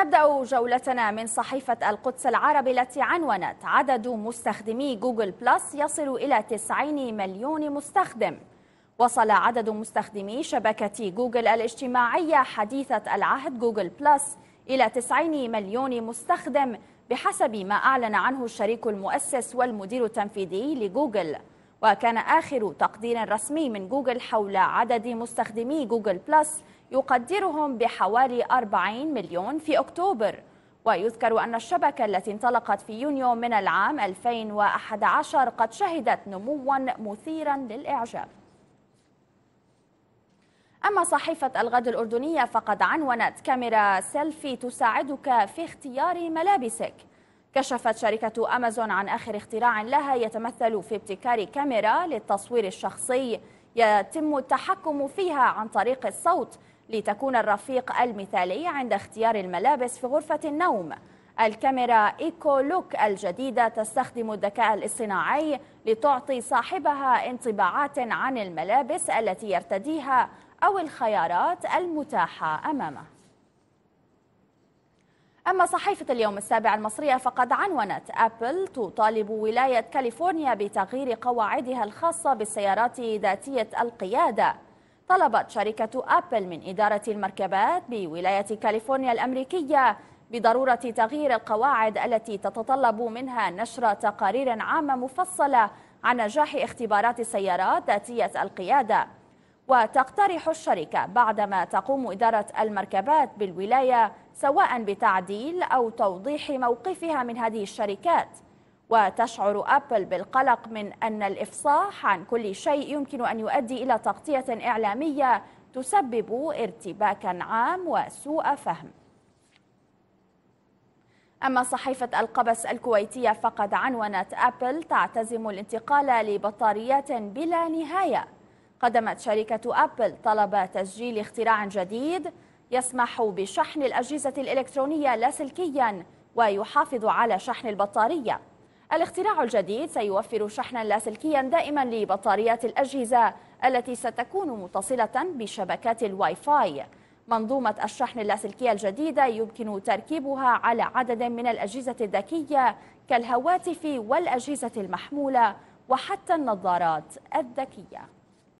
نبدأ جولتنا من صحيفة القدس العربي التي عنونت عدد مستخدمي جوجل بلس يصل إلى 90 مليون مستخدم وصل عدد مستخدمي شبكة جوجل الاجتماعية حديثة العهد جوجل بلس إلى 90 مليون مستخدم بحسب ما أعلن عنه الشريك المؤسس والمدير التنفيذي لجوجل وكان آخر تقدير رسمي من جوجل حول عدد مستخدمي جوجل بلس يقدرهم بحوالي 40 مليون في أكتوبر ويذكر أن الشبكة التي انطلقت في يونيو من العام 2011 قد شهدت نموا مثيرا للإعجاب أما صحيفة الغد الأردنية فقد عنونت كاميرا سيلفي تساعدك في اختيار ملابسك كشفت شركة أمازون عن آخر اختراع لها يتمثل في ابتكار كاميرا للتصوير الشخصي يتم التحكم فيها عن طريق الصوت لتكون الرفيق المثالي عند اختيار الملابس في غرفة النوم الكاميرا إيكو لوك الجديدة تستخدم الذكاء الاصطناعي لتعطي صاحبها انطباعات عن الملابس التي يرتديها أو الخيارات المتاحة أمامه أما صحيفة اليوم السابع المصرية فقد عنونت أبل تطالب ولاية كاليفورنيا بتغيير قواعدها الخاصة بالسيارات ذاتية القيادة طلبت شركة أبل من إدارة المركبات بولاية كاليفورنيا الأمريكية بضرورة تغيير القواعد التي تتطلب منها نشر تقارير عامة مفصلة عن نجاح اختبارات السيارات ذاتية القيادة وتقترح الشركة بعدما تقوم إدارة المركبات بالولاية سواء بتعديل أو توضيح موقفها من هذه الشركات وتشعر أبل بالقلق من أن الإفصاح عن كل شيء يمكن أن يؤدي إلى تغطية إعلامية تسبب ارتباكا عام وسوء فهم أما صحيفة القبس الكويتية فقد عنونت أبل تعتزم الانتقال لبطاريات بلا نهاية قدمت شركة أبل طلب تسجيل اختراع جديد يسمح بشحن الأجهزة الإلكترونية لاسلكيا ويحافظ على شحن البطارية الاختراع الجديد سيوفر شحنا لاسلكيا دائما لبطاريات الأجهزة التي ستكون متصلة بشبكات الواي فاي منظومة الشحن اللاسلكية الجديدة يمكن تركيبها على عدد من الأجهزة الذكية كالهواتف والأجهزة المحمولة وحتى النظارات الذكية